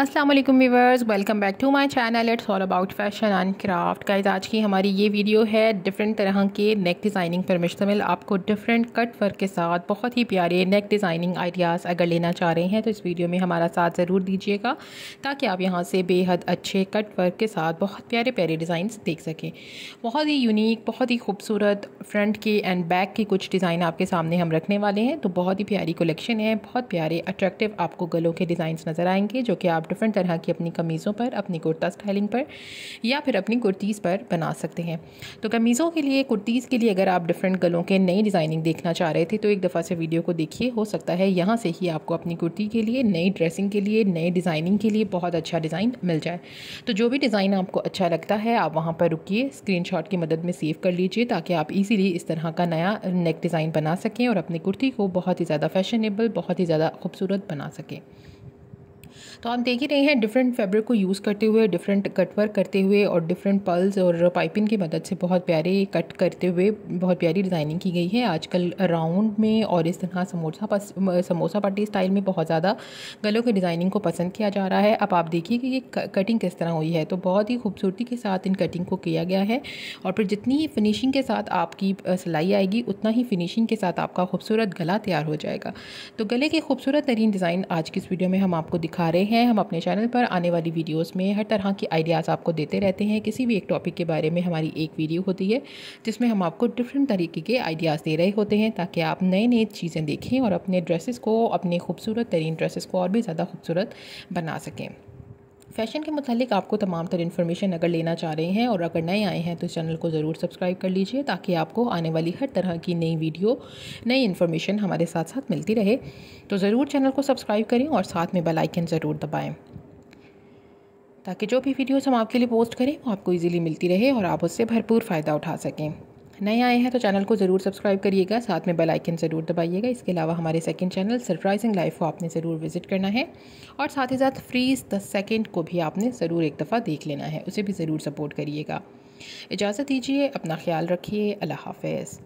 अस्सलाम वालेकुम viewers welcome back to my channel it's all about fashion and craft guys आज की हमारी ये वीडियो है डिफरेंट तरह के नेक डिज़ाइनिंग पर मुश्तमिल आपको डिफरेंट कट वर्क के साथ बहुत ही प्यारे नेक डिज़ाइनिंग आइडियाज़ अगर लेना चाह रहे हैं तो इस वीडियो में हमारा साथ ज़रूर दीजिएगा ताकि आप यहाँ से बेहद अच्छे कट वर्क के साथ बहुत प्यारे प्यारे डिज़ाइन देख सकें बहुत ही यूनिक बहुत ही खूबसूरत फ्रंट के एंड बैक के कुछ डिज़ाइन आपके सामने हम रखने वाले हैं तो बहुत ही प्यारी कलेक्शन है बहुत प्यारे अट्रैक्टिव आपको गलों के डिज़ाइन नज़र आएंगे जो कि आप डिफरेंट तरह की अपनी कमीज़ों पर अपनी कुर्ता स्टाइलिंग पर या फिर अपनी कुर्तीज़ पर बना सकते हैं तो कमीज़ों के लिए कुर्तीज़ के लिए अगर आप डिफरेंट गलों के नई डिज़ाइनिंग देखना चाह रहे थे तो एक दफ़ा से वीडियो को देखिए हो सकता है यहाँ से ही आपको अपनी कुर्ती के लिए नई ड्रेसिंग के लिए नए डिज़ाइनिंग के लिए बहुत अच्छा डिज़ाइन मिल जाए तो जो भी डिज़ाइन आपको अच्छा लगता है आप वहाँ पर रुकिए स्क्रीन की मदद में सेव कर लीजिए ताकि आप ईजीली इस तरह का नया नेक डिज़ाइन बना सकें और अपनी कुर्ती को बहुत ही ज़्यादा फैशनेबल बहुत ही ज़्यादा खूबसूरत बना सकें तो आप देख ही रहे हैं डिफरेंट फैब्रिक को यूज़ करते हुए डिफरेंट कटवर्क करते हुए और डिफरेंट पल्स और पाइपिंग की मदद से बहुत प्यारे कट करते हुए बहुत प्यारी डिज़ाइनिंग की गई है आजकल राउंड में और इस तरह समोसा पस, समोसा पार्टी स्टाइल में बहुत ज़्यादा गलों की डिज़ाइनिंग को पसंद किया जा रहा है अब आप देखिए कि ये कटिंग किस तरह हुई है तो बहुत ही खूबसूरती के साथ इन कटिंग को किया गया है और फिर जितनी ही फिनिशिंग के साथ आपकी सिलाई आएगी उतना ही फिनिशिंग के साथ आपका खूबसूरत गला तैयार हो जाएगा तो गले के खूबसूरत तरीन डिज़ाइन आज की इस वीडियो में हम आपको दिखा सिखा रहे हैं हम अपने चैनल पर आने वाली वीडियोस में हर तरह की आइडियाज़ आपको देते रहते हैं किसी भी एक टॉपिक के बारे में हमारी एक वीडियो होती है जिसमें हम आपको डिफरेंट तरीके के आइडियाज़ दे रहे होते हैं ताकि आप नए नए चीज़ें देखें और अपने ड्रेसेस को अपने खूबसूरत तरीन ड्रेसेस को और भी ज़्यादा खूबसूरत बना सकें फैशन के मतलब आपको तमाम तर इन्फॉर्मेशन अगर लेना चाह रहे हैं और अगर नए आए हैं तो इस चैनल को ज़रूर सब्सक्राइब कर लीजिए ताकि आपको आने वाली हर तरह की नई वीडियो नई इन्फॉर्मेशन हमारे साथ साथ मिलती रहे तो ज़रूर चैनल को सब्सक्राइब करें और साथ में बेलाइकन ज़रूर दबाएँ ताकि जो भी वीडियोज़ हम आपके लिए पोस्ट करें वो आपको ईजिली मिलती रहे और आप उससे भरपूर फ़ायदा उठा सकें नए आए हैं तो चैनल को ज़रूर सब्सक्राइब करिएगा साथ में बेल आइकन ज़रूर दबाइएगा इसके अलावा हमारे सेकंड चैनल सरप्राइजिंग लाइफ को आपने ज़रूर विजिट करना है और साथ ही साथ फ्रीज द सेकंड को भी आपने ज़रूर एक दफ़ा देख लेना है उसे भी ज़रूर सपोर्ट करिएगा इजाज़त दीजिए अपना ख्याल रखिए अल्लाह हाफिज़